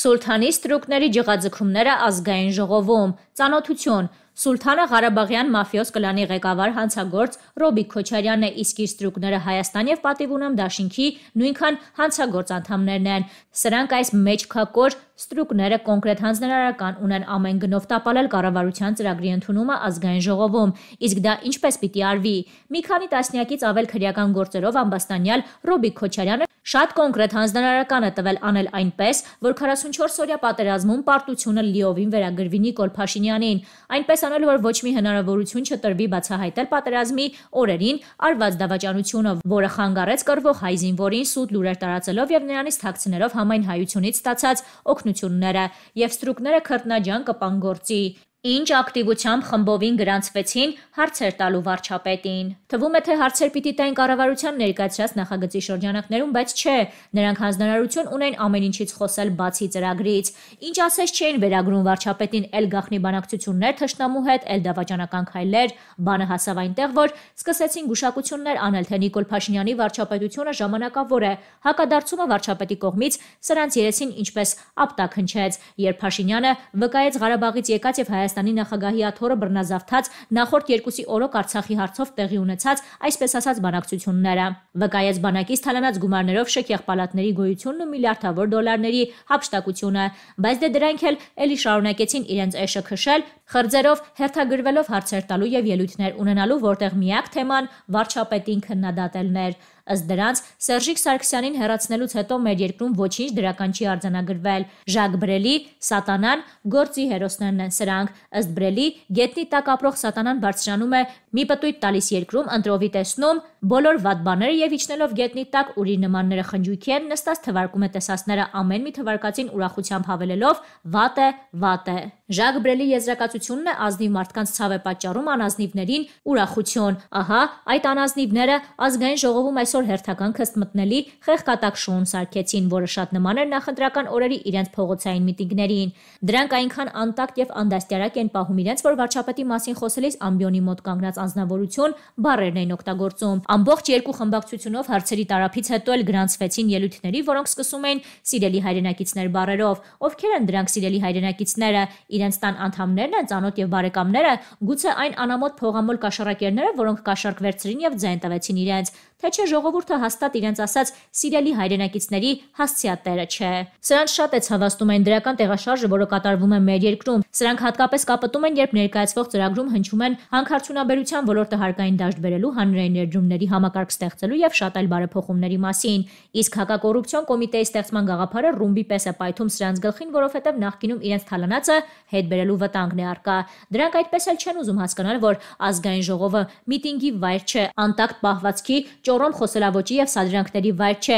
Սուլթանի ստրուկների ջղաձգումները ազգային ժողովում։ Ծանոթություն. Սուլթանը Ղարաբաղյան մաֆիոս կլանի ղեկավար հանցագործ Ռոբիկ Քոչարյանն է, իսկ իր ստրուկները Հայաստան եւ Պատիվունամ դաշինքի նույնքան հանցագործ անդամներն են։ Սրանք այս մեջքակոր Ստրուկները կոնկրետ հանձնարարական ունեն ամեն գնով տապալել կառավարության ծրագրի ընդունումը ազգային ժողովում, իսկ դա ինչպես պիտի արվի։ Մի քանի տասնյակից ավել քրեական գործերով ամբաստանյալ Ռոբիկ Քոչարյանը շատ կոնկրետ հանձնարարական է տվել անել այնպես, որ 44-օրյա պատերազմում պարտությունը լիովին վերագրվի Նիկոլ Փաշինյանին, այնպես անել, որ ոչ մի հնարավորություն չտրվի բացահայտել պատերազմի օրերին արված դավաճանությունը, որը խանգարեց կռվող հայ զինվորին սուտ լուրեր տարածելով եւ նրանից թաքցնելով համայն հայությունից ստացած օգնություն ինքնությունները եւ ստրուկները քրտնաջան կպանգործի Ինչ ակտիվությամբ խմբովին գրանցվեցին հարցեր տալու վարչապետին։ Թվում է թե հարցեր պիտի տային կառավարության ներկայացրած նախագծի շրջանակներում, բայց չէ, նրանք հանձնարարություն ունեն ամեն ինչից խոսել բացի ծրագրից։ Ինչ ասես չէին վերագրում վարչապետին ել գախնի բանակցություններ թշնամու հետ, ել դավաճանական քայլեր, բանը հասավ այնտեղ, որ սկսեցին գուշակություններ անել, թե Նիկոլ Փաշինյանի վարչապետությունը ժամանակավոր է։ Հակադարձումը վարչապետի կողմից սրանց երեսին ինչպես ապտակ հնչեց, երբ Փաշինյանը վկայեց Ղարաբաղից եկած եւ Հայաստան Հայաստանի նախագահի աթորը բռնազավթած նախորդ երկուսի օրոք Արցախի հարցով տեղի ունեցած այսպես ասած բանակցությունները։ Վկայեց բանակից թալանած գումարներով շքեղ պալատների գոյությունն ու միլիարդավոր դոլարների հապշտակությունը, բայց դե դրանք էլ էլի շարունակեցին իրենց էշը քշել, խրձերով հերթագրվելով հարցեր տալու եւ ելույթներ ունենալու, որտեղ միակ թեման վարչապետին քննադատելն էր։ Ըստ դրանց Սերժիկ Սարգսյանին հերացնելուց հետո մեր երկրում ոչինչ դրական չի արձանագրվել։ Ժակ Բրելի, Սատանան գործի հերոսներն են սրանք։ Ըստ Բրելի, գետնի տակ ապրող Սատանան բարձրանում է մի պտույտ տալիս երկրում ընտրովի տեսնում բոլոր վատ բաները եւ իջնելով գետնի տակ ուրի նմանները խնջույքի են նստած թվարկում է տեսածները ամեն մի թվարկածին ուրախությամբ հավելելով վատ է, վատ է։ Ժակ Բրելի եզրակացությունն է ազնիվ մարդկանց ցավ է պատճառում անազնիվներին ուրախություն։ Ահա, այդ անազնիվները ազգային ժողովում այսօր հերթական քստ մտնելի խեղկատակ շուն սարքեցին, որը շատ նման էր նախընտրական օրերի իրենց փողոցային միտինգներին։ Դրանք այնքան անտակտ եւ անդաստիարակ են պահում իրենց, որ վարչապետի մասին խոսելիս ամբիոնի մոտ կանգնած անznավորություն բարերն էին օգտագործում։ Ամբողջ երկու խմբակցությունով հարցերի տարափից հետո էլ գրանցվեցին ելույթների, որոնք սկսում էին սիրելի հայրենակիցներ բարերով, ովքեր են դրանք սիրելի հայրենակիցները իրենց տան անդամներն են, ծանոթ եւ բարեկամները, գուցե այն անամոթ փողամոլ կաշառակերները, որոնք կաշառք վերցրին եւ ձայն տվեցին իրենց, թե չէ ժողովուրդը հաստատ իրենց ասած սիրելի հայրենակիցների հասցեատերը չէ։ Սրանց շատ է ցավաստում այն դրական տեղաշարժը, որը կատարվում է մեր երկրում։ Սրանք հատկապես կապտում են, երբ ներկայացվող ծրագրում հնչում են հանքարդյունաբերության ոլորտը հարկային դաշտ բերելու, հանրային ներդրումների համակարգ ստեղծելու եւ շատ այլ բարեփոխումների մասին։ Իսկ հակակոռուպցիոն կոմիտեի ստեղծման գաղափարը ռումբի պես է պայթում սրանց գլխին, որովհետև նախկինում իրենց թալանացը հետ բերելու վտանգն է արկա։ Դրանք այդպես էլ չեն ուզում հասկանալ, որ ազգային ժողովը միտինգի վայր չէ, անտակտ պահվածքի ճորոմ խոսելավոճի եւ սադրանքների վայր չէ,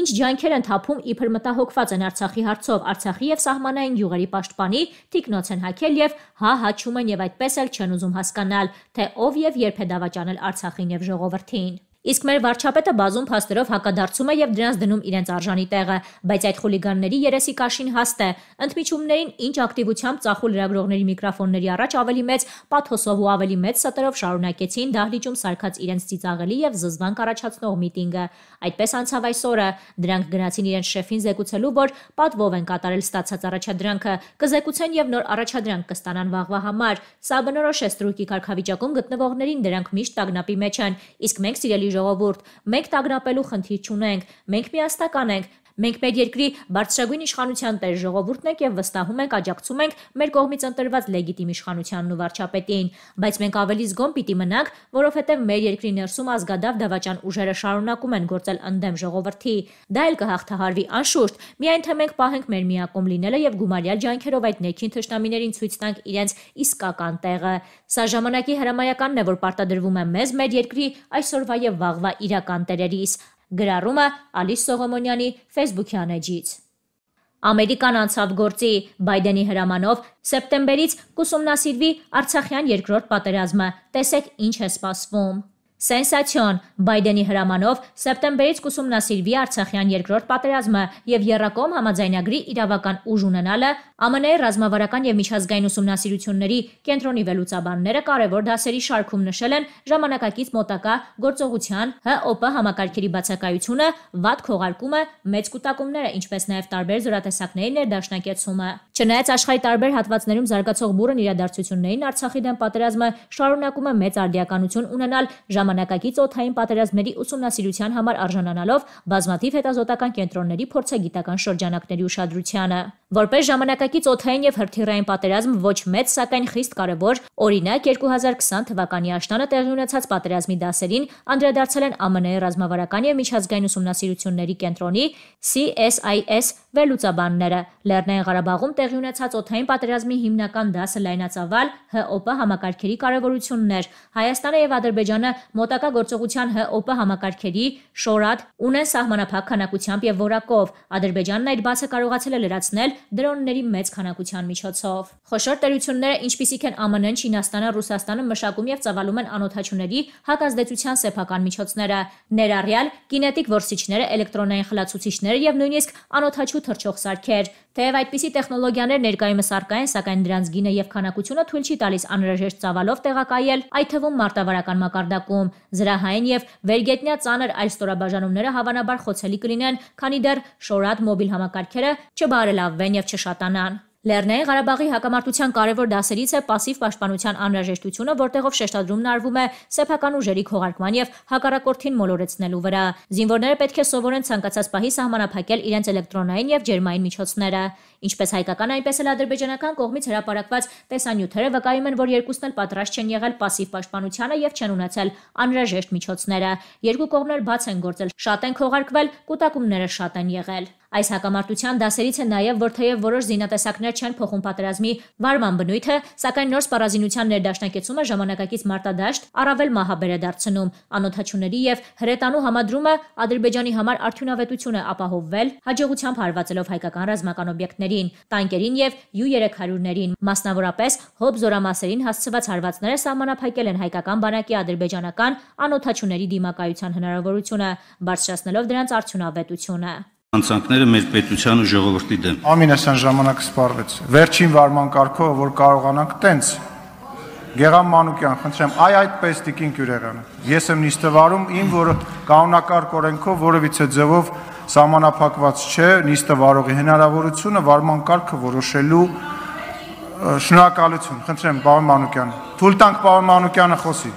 ինչ ջանքեր են թափում իբր մտահոգված են Արցախի հարցով, Արցախի եւ սահմանային յուղերի պաշտպանի տիկնոց են հակել եւ հա հաչում են եւ այդպես էլ չեն ուզում հասկանալ, թե ով եւ երբ է դավաճանել Արցախին եւ ժողովրդին։ Իսկ մեր վարչապետը բազում փաստերով հակադարձում է եւ դրանց դնում իրենց արժանի տեղը, բայց այդ խուլիգանների երեսի կաշին հաստ է։ Ընդմիջումներին ինչ ակտիվությամբ ծախու լրագրողների միկրոֆոնների առաջ ավելի մեծ պաթոսով ու ավելի մեծ ստերով շարունակեցին դահլիճում սարկած իրենց ծիծաղելի եւ զզվանք առաջացնող միտինգը։ Այդպես անցավ այս օրը։ Դրանք գնացին իրենց շեֆին զեկուցելու, որ պատվով են կատարել ստացած առաջադրանքը, կզեկուցեն եւ նոր առաջադրանք կստանան վաղվա համար։ Սա բնորոշ է ստրուկի քարքավիճակում գտնվողներին, դրանք միշտ տագնապի մեջ են։ Իսկ մենք սիրելի ժողովուրդ, մենք տագնապելու խնդիր չունենք, մենք միասնական ենք, Մենք մեր երկրի բարձրագույն իշխանության տեր ժողովուրդն ենք եւ վստահում ենք, աջակցում ենք մեր կողմից ընտրված լեգիտիմ իշխանությանն ու վարչապետին, բայց մենք ավելի զգոն պիտի մնանք, որովհետեւ մեր երկրի ներսում ազգադավ դավաճան ուժերը շարունակում են գործել ընդդեմ ժողովրդի։ Դա էլ կհաղթահարվի անշուշտ, միայն թե մենք պահենք մեր միակում լինելը եւ գումարյալ ջանքերով այդ ներքին թշնամիներին ցույց տանք իրենց իսկական տեղը։ Սա ժամանակի հրամայականն է, որ պարտադրվում է մեզ մեր երկրի այսօրվա եւ վաղվա իրական տերերից։ Գրառումը Ալիս Սողոմոնյանի Facebook-յան էջից։ Ամերիկան անցավ գործի Բայդենի հրամանով սեպտեմբերից կուսումնասիրվի Արցախյան երկրորդ պատերազմը։ Տեսեք ինչ է սպասվում։ Սենսացիոն Բայդենի հրամանով սեպտեմբերից կուսումնասիրվի Արցախյան երկրորդ պատերազմը եւ Եռակոմ համաձայնագրի իրավական ուժ ունենալը ԱՄՆ-ի ռազմավարական եւ միջազգային ուսումնասիրությունների կենտրոնի վերլուծաբանները կարևոր դասերի շարքում նշել են ժամանակակից մոտակա գործողության ՀՕՊ համակարգերի բացակայությունը, վատ քողարկումը, մեծ կൂട്ടակումները, ինչպես նաեւ տարբեր զորատեսակների ներդաշնակեցումը։ Չնայած աշխարհի տարբեր հատվածներում զարգացող բուրըն իրադարձություններին Արցախի դեմ պատերազմը շարունակում է մեծ արդիականություն ունենալ ժամ Ժամանակակից օթային պատերազմների ուսումնասիրության համար արժանանալով բազմաթիվ հետազոտական կենտրոնների փորձագիտական շրջանակների ուշադրությանը։ Որպես ժամանակակից օթային եւ հրթիռային պատերազմ ոչ մեծ, սակայն խիստ կարևոր, օրինակ 2020 թվականի աշնանը տեղի ունեցած պատերազմի դասերին անդրադարձել են ԱՄՆ-ի ռազմավարական եւ միջազգային ուսումնասիրությունների կենտրոնի CSIS վերլուծաբանները։ Լեռնային Ղարաբաղում տեղի ունեցած օթային պատերազմի հիմնական դասը լայնացավալ ՀՕՊ համակարգերի կարևորությունն էր։ Հայաստանը եւ Ադրբեջանը մոտակա գործողության ՀՕՊ համակարգերի շորադ ունեն սահմանափակ քանակությամբ եւ որակով։ Ադրբեջանն այդ բացը կարողացել է լրացնել դրոնների մեծ քանակության միջոցով։ Խոշոր տերությունները, ինչպիսիք են ԱՄՆ-ն, Չինաստանը, Ռուսաստանը, մշակում եւ ծավալում են անօթաչուների հակազդեցության սեփական միջոցները, ներառյալ կինետիկ որսիչները, էլեկտրոնային խլացուցիչները եւ նույնիսկ անօթաչու թռչող սարքեր, Թեև այդպիսի տեխնոլոգիաներ ներկայումս արկա են, սակայն դրանց գինը եւ քանակությունը թույլ չի տալիս անհրաժեշտ ծավալով տեղակայել, այդ թվում մարտավարական մակարդակում։ Զրահային եւ վերգետնյա ծանր այլ ստորաբաժանումները հավանաբար խոցելի կլինեն, քանի դեռ շորադ մոբիլ համակարգերը չբարելավվեն եւ չշատանան։ Լեռնային Ղարաբաղի հակամարտության կարևոր դասերից է пассив պաշտպանության անհրաժեշտությունը, որտեղով շեշտադրումն արվում է սեփական ուժերի քողարկման եւ հակառակորդին մոլորեցնելու վրա։ Զինվորները պետք է սովորեն ցանկացած պահի սահմանափակել իրենց էլեկտրոնային եւ ջերմային միջոցները։ Ինչպես հայկական, այնպես էլ ադրբեջանական կողմից հրապարակված տեսանյութերը վկայում են, որ երկուսն էլ պատրաստ չեն եղել пассив պաշտպանությանը եւ չեն ունեցել անհրաժեշտ միջոցները։ Երկու կողմեր բաց են գործել, շատ են քողարկվել, կուտակումները շատ են եղել։ Այս հակամարտության դասերից է նաև, որ թեև որոշ զինատեսակներ չեն փոխում պատերազմի վարման բնույթը, սակայն նոր սպառազինության ներդաշնակեցումը ժամանակակից մարտադաշտ առավել մահաբեր է դարձնում։ Անօթաչուների եւ հրետանու համադրումը Ադրբեջանի համար արդյունավետություն է ապահովվել, հաջողությամբ հարվածելով հայկական ռազմական օբյեկտների զորամասերին, տանկերին եւ Ю-300-ներին, մասնավորապես հոբ զորամասերին հասցված հարվածները սահմանափակել են հայկական բանակի ադրբեջանական անօթաչուների դիմակայության հնարավորությունը, բարձրացնելով դրանց արդյունավետությունը անցանքները մեր պետության ու ժողովրդի դեմ։ Ամենասան ժամանակը սպառվեց։ Վերջին վարման կարգով, որ կարողանանք տենց Գեգամ Մանուկյան, խնդրեմ, այ այդպես տիկին Կյուրեղյանը։ Ես եմ նիստավարում, ին որ կանոնակարգ օրենքով որևիցե ձևով սահմանափակված չէ նիստը վարողի հնարավորությունը վարման կարգը որոշելու շնորհակալություն։ Խնդրեմ, պարոն Մանուկյան։ Թույլ տանք պարոն Մանուկյանը խոսի։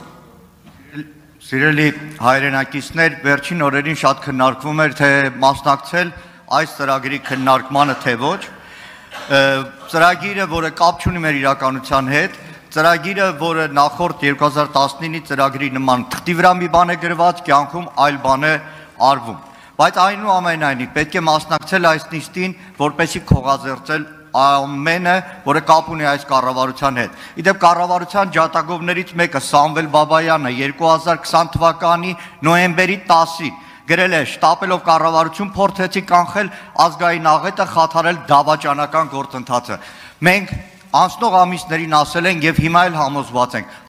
Սիրելի հայրենակիցներ, վերջին օրերին շատ քննարկվում էր թե մասնակցել այս ծրագրի քննարկմանը թե ոչ։ Ծրագիրը, որը կապ չունի մեր իրականության հետ, ծրագիրը, որը նախորդ 2019-ի ծրագրի նման թղթի վրա մի բան է գրված, կյանքում այլ բան է արվում բայց այնուամենայնիվ պետք է մասնակցել այս նիստին, որպեսի քողազերծել ամենը, որը կապ ունի այս կառավարության հետ։ Իդեպ կառավարության ջատագովներից մեկը Սամվել Բաբայանը 2020 թվականի նոեմբերի 10-ին գրել է շտապելով կառավարություն փորձեցի կանխել ազգային աղետը խաթարել դավաճանական գործընթացը։ Մենք անցնող ամիսներին ասել ենք եւ հիմա էլ համոզված ենք